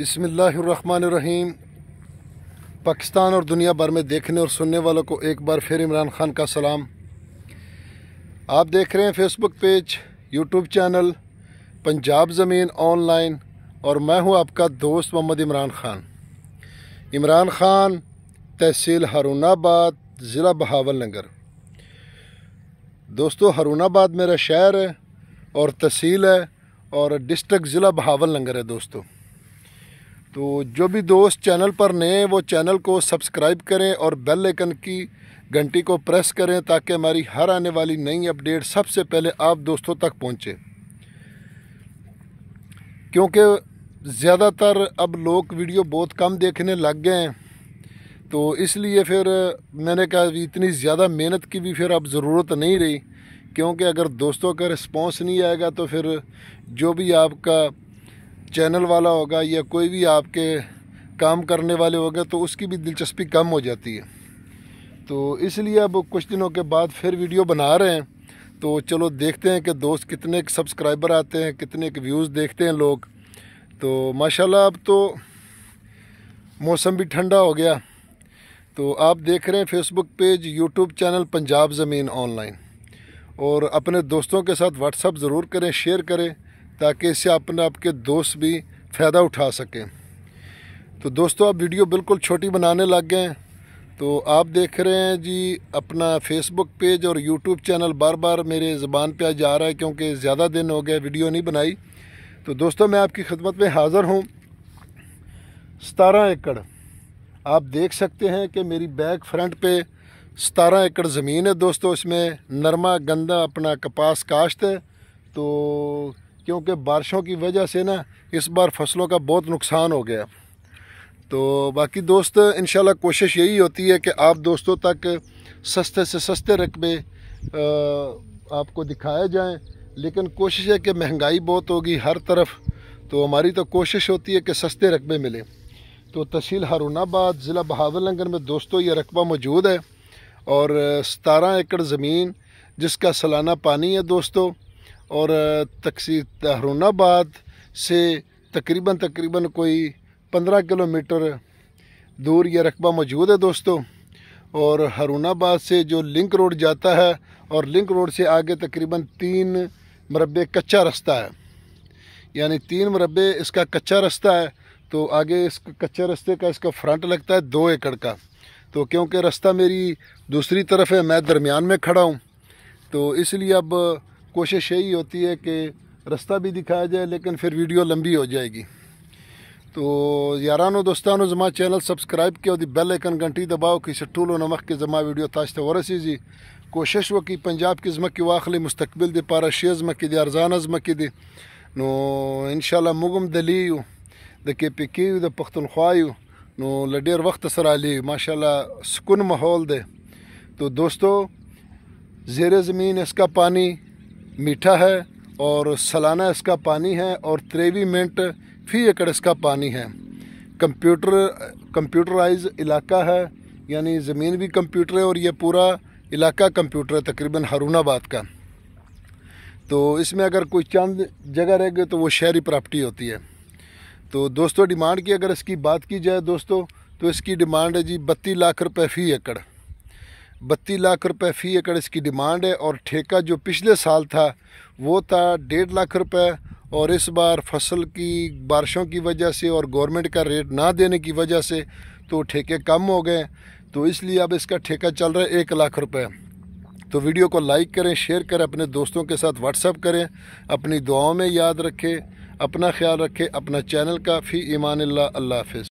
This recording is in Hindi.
बिसमीम पाकिस्तान और दुनिया भर में देखने और सुनने वालों को एक बार फिर इमरान ख़ान का सलाम आप देख रहे हैं Facebook page YouTube channel Punjab Zameen online और मैं हूं आपका दोस्त मोहम्मद इमरान ख़ान इमरान ख़ान तहसील हरूणाबाद ज़िला बहावल नगर दोस्तों हरूणाबाद मेरा शहर है और तहसील है और डिस्ट्रिक्ट ज़िला बहावल नगर है दोस्तों तो जो भी दोस्त चैनल पर नए वो चैनल को सब्सक्राइब करें और बेल आइकन की घंटी को प्रेस करें ताकि हमारी हर आने वाली नई अपडेट सबसे पहले आप दोस्तों तक पहुंचे क्योंकि ज़्यादातर अब लोग वीडियो बहुत कम देखने लग गए हैं तो इसलिए फिर मैंने कहा इतनी ज़्यादा मेहनत की भी फिर अब ज़रूरत नहीं रही क्योंकि अगर दोस्तों का रिस्पॉन्स नहीं आएगा तो फिर जो भी आपका चैनल वाला होगा या कोई भी आपके काम करने वाले हो तो उसकी भी दिलचस्पी कम हो जाती है तो इसलिए अब कुछ दिनों के बाद फिर वीडियो बना रहे हैं तो चलो देखते हैं कि दोस्त कितने सब्सक्राइबर आते हैं कितने व्यूज़ देखते हैं लोग तो माशाल्लाह अब तो मौसम भी ठंडा हो गया तो आप देख रहे हैं Facebook page YouTube channel Punjab Zameen online और अपने दोस्तों के साथ व्हाट्सअप ज़रूर करें शेयर करें ताकि इससे अपने आपके दोस्त भी फ़ायदा उठा सकें तो दोस्तों आप वीडियो बिल्कुल छोटी बनाने लग गए हैं तो आप देख रहे हैं जी अपना फेसबुक पेज और यूट्यूब चैनल बार बार मेरे ज़बान पे आ जा रहा है क्योंकि ज़्यादा दिन हो गए वीडियो नहीं बनाई तो दोस्तों मैं आपकी खिदमत में हाज़र हूँ सतारह एकड़ आप देख सकते हैं कि मेरी बैक फ्रंट पे सतारह एकड़ ज़मीन है दोस्तों इसमें नरमा गंदा अपना कपास काश्त है तो क्योंकि बारिशों की वजह से ना इस बार फसलों का बहुत नुकसान हो गया तो बाकी दोस्त इन कोशिश यही होती है कि आप दोस्तों तक सस्ते से सस्ते रकबे आपको दिखाए जाएँ लेकिन कोशिश है कि महंगाई बहुत होगी हर तरफ तो हमारी तो कोशिश होती है कि सस्ते रकबे मिले तो तहसील हारूनाबाद ज़िला बहावल नगर में दोस्तों ये रकबा मौजूद है और सतारह एकड़ ज़मीन जिसका सालाना पानी है दोस्तों और तकसी तहरुनाबाद से तकरीबन तकरीबन कोई पंद्रह किलोमीटर दूर यह रकबा मौजूद है दोस्तों और हरुनाबाद से जो लिंक रोड जाता है और लिंक रोड से आगे तकरीबन तीन मरबे कच्चा रास्ता है यानी तीन मरबे इसका कच्चा रास्ता है तो आगे इस कच्चे रास्ते का इसका फ्रंट लगता है दो एकड़ का तो क्योंकि रास्ता मेरी दूसरी तरफ है मैं दरमियान में खड़ा हूँ तो इसलिए अब कोशिश यही होती है कि रास्ता भी दिखाया जाए लेकिन फिर वीडियो लंबी हो जाएगी तो यारानो दोस्तानो जमा चैनल सब्सक्राइब कयो दी बेल आइकन घंटी दबाओ की सटूलो नमक के जमा वीडियो ताश ते वरसी जी कोशिश वो की पंजाब की ज़मक की वाखली मुस्तकबिल दे पारा शे ज़मक दी अरजान ज़मक दी نو ان شاء الله موږ هم دلی یو د کې پی کې د پښتونخوا یو نو لډیر وخت سره علی ماشاء الله سکون ماحول دی تو دوستو زیر زمین اسکا پانی मीठा है और सालाना इसका पानी है और त्रेवी मिनट फी एकड़ इसका पानी है कंप्यूटर कंप्यूटराइज इलाका है यानी ज़मीन भी कंप्यूटर है और ये पूरा इलाका कंप्यूटर है तकरीबन हरूणाबाद का तो इसमें अगर कोई चंद जगह रह गए तो वो शहरी प्रॉपर्टी होती है तो दोस्तों डिमांड की अगर इसकी बात की जाए दोस्तों तो इसकी डिमांड है जी बत्तीस लाख रुपए फ़ी एकड़ बत्तीस लाख रुपए फ़ी एकड़ इसकी डिमांड है और ठेका जो पिछले साल था वो था डेढ़ लाख रुपए और इस बार फसल की बारिशों की वजह से और गवर्नमेंट का रेट ना देने की वजह से तो ठेके कम हो गए तो इसलिए अब इसका ठेका चल रहा है एक लाख रुपए तो वीडियो को लाइक करें शेयर करें अपने दोस्तों के साथ व्हाट्सअप करें अपनी दुआओं में याद रखें अपना ख्याल रखें अपना चैनल का फ़ी ईमान अल्लाह हाफिज़